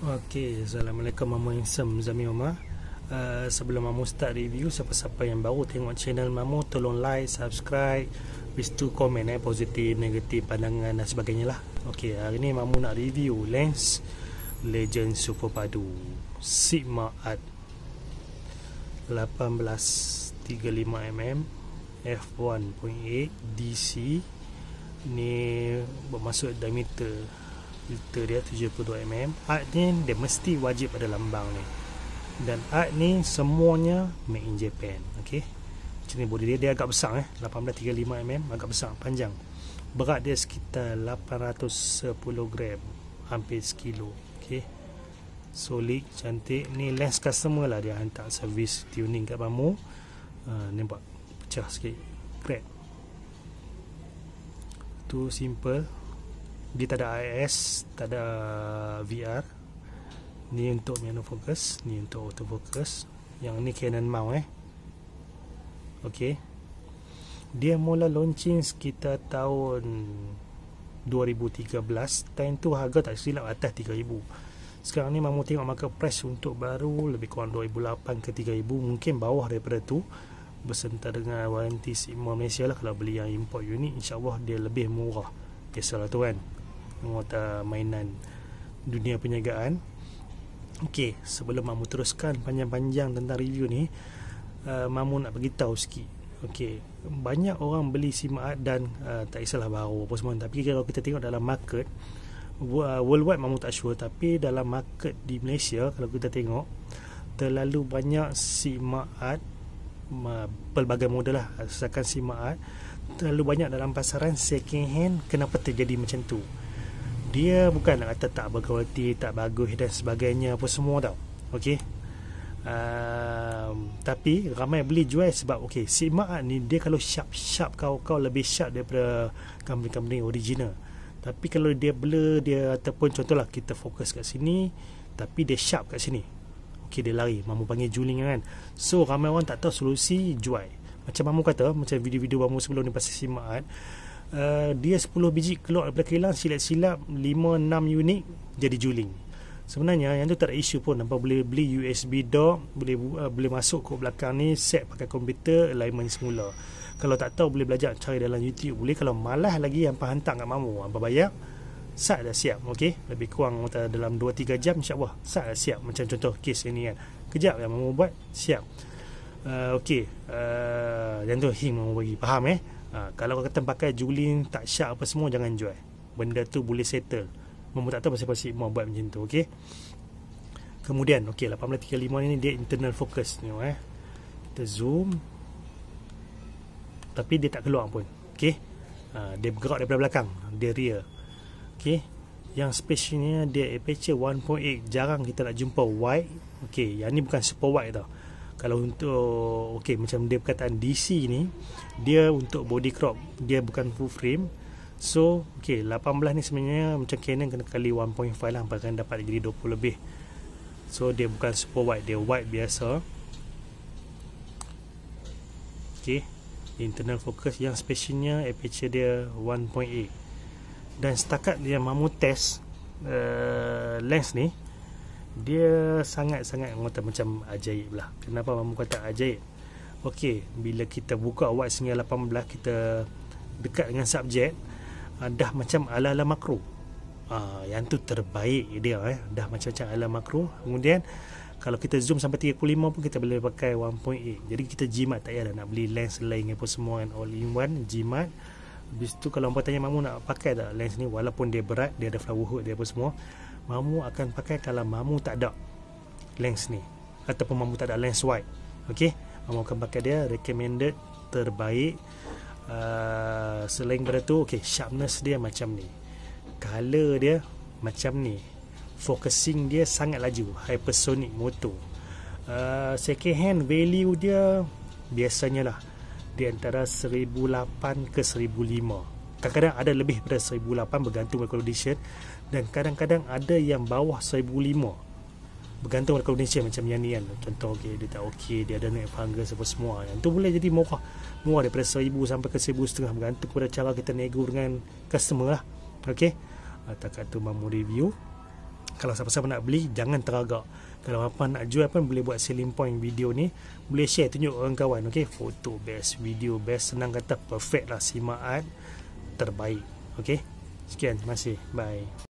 Okey, Assalamualaikum Mama Insam Zami Mama uh, Sebelum Mama start review Siapa-siapa yang baru tengok channel Mama Tolong like, subscribe Habis tu komen eh Positif, negatif, pandangan dan sebagainya lah Okey, hari ni Mama nak review Lens Legend Super Padu Sigma Art 1835mm F1.8 DC ni bermaksud diameter liter dia 72mm art ni dia mesti wajib ada lambang ni dan art ni semuanya made in Japan ok macam ni body dia dia agak besar eh 1835mm agak besar panjang berat dia sekitar 810 gram hampir sekilo ok solid cantik ni less customer lah dia hantar servis tuning kat bambu uh, ah, ni buat pecah sikit crack tu simple dia tak ada IS tak ada VR ni untuk manual focus ni untuk autofocus yang ni Canon mount eh ok dia mula launching sekitar tahun 2013 time tu harga tak silap atas 3000 sekarang ni mamu tengok market price untuk baru lebih kurang 2008 ke 3000 mungkin bawah daripada tu bersentar dengan warranty SIGMA Malaysia lah kalau beli yang import unit insyaAllah dia lebih murah biasalah tu kan muat mainan dunia penyagaan. Okey, sebelum mamu teruskan panjang-panjang tentang review ni, uh, mamu nak bagi tahu sikit. Okey, banyak orang beli simaat dan uh, tak kisahlah baru apa semua tapi kalau kita tengok dalam market uh, worldwide mamu tak sure tapi dalam market di Malaysia kalau kita tengok terlalu banyak simaat pelbagai model lah asalkan simaat terlalu banyak dalam pasaran second hand kenapa terjadi macam tu dia bukan nak kata tak berkualiti tak bagus dan sebagainya apa semua tau ok um, ehm, tapi ramai beli jual sebab ok si Ma'at ni dia kalau sharp-sharp kau-kau lebih sharp daripada company-company original tapi kalau dia blur dia ataupun contohlah kita fokus kat sini tapi dia sharp kat sini ok dia lari mamu panggil juling kan so ramai orang tak tahu solusi jual macam mamu kata macam video-video mamu sebelum ni pasal si Ma'at kan, Eh, dia 10 biji keluar daripada kilang silap-silap 5 6 unit jadi juling. Sebenarnya yang tu tak ada isu pun apa boleh beli USB dock, boleh uh, boleh masuk ke belakang ni set pakai komputer alignment semula. Kalau tak tahu boleh belajar cari dalam YouTube boleh kalau malas lagi hampa hantar kat mamu hampa bayar. Sat dah siap okey lebih kurang dalam 2 3 jam insyaallah sat dah siap macam contoh kes ini kan. Kejap yang mamu buat siap. Uh, eh, okey uh, yang tu him mamu bagi faham eh. Ha, kalau kau kata pakai julin tak syak apa semua jangan jual. Benda tu boleh settle. Memu tak tahu pasal-pasal Ibu buat macam tu, okey. Kemudian okey 835 ni dia internal focus ni eh. Kita zoom. Tapi dia tak keluar pun. Okey. Ha, dia bergerak daripada belakang, dia rear. Okey. Yang spesialnya dia aperture 1.8 jarang kita nak jumpa wide. Okey, yang ni bukan super wide tau kalau untuk okey macam dia perkataan DC ni dia untuk body crop dia bukan full frame so okey 18 ni sebenarnya macam Canon kena kali 1.5 lah bahkan dapat jadi 20 lebih so dia bukan super wide dia wide biasa okey internal focus yang specialnya aperture dia 1.8 dan setakat dia mampu test uh, lens ni dia sangat-sangat kata, macam ajaib lah kenapa mamu kata ajaib Okey, bila kita buka awak awal 18 kita dekat dengan subjek uh, dah macam ala-ala makro uh, yang tu terbaik dia eh. dah macam-macam ala makro kemudian kalau kita zoom sampai 35 pun kita boleh pakai 1.8 jadi kita jimat tak payahlah nak beli lens lain apa semua and all in one jimat Bis tu kalau orang tanya Mamu nak pakai tak lens ni walaupun dia berat, dia ada flower hood dia apa semua. Mamu akan pakai kalau Mamu tak ada lens ni ataupun Mamu tak ada lens wide. okay, Mamu akan pakai dia recommended terbaik. Uh, selain daripada tu, okay sharpness dia macam ni. Color dia macam ni. Focusing dia sangat laju, hypersonic motor. Uh, second hand value dia biasanya lah di antara 1008 ke 1005 kadang-kadang ada lebih daripada 1008 bergantung pada condition dan kadang-kadang ada yang bawah 1005 bergantung pada condition macam yang ni kan contoh okay, dia tak okey dia ada naik fungal semua semua yang tu boleh jadi murah murah daripada 1000 sampai ke 1000 setengah bergantung pada cara kita nego dengan customer lah ok uh, ah, tak kata mampu review kalau siapa-siapa nak beli jangan teragak kalau apa nak jual pun boleh buat selling point video ni boleh share tunjuk orang kawan okay? foto best video best senang kata perfect lah simaat terbaik okay? sekian terima kasih bye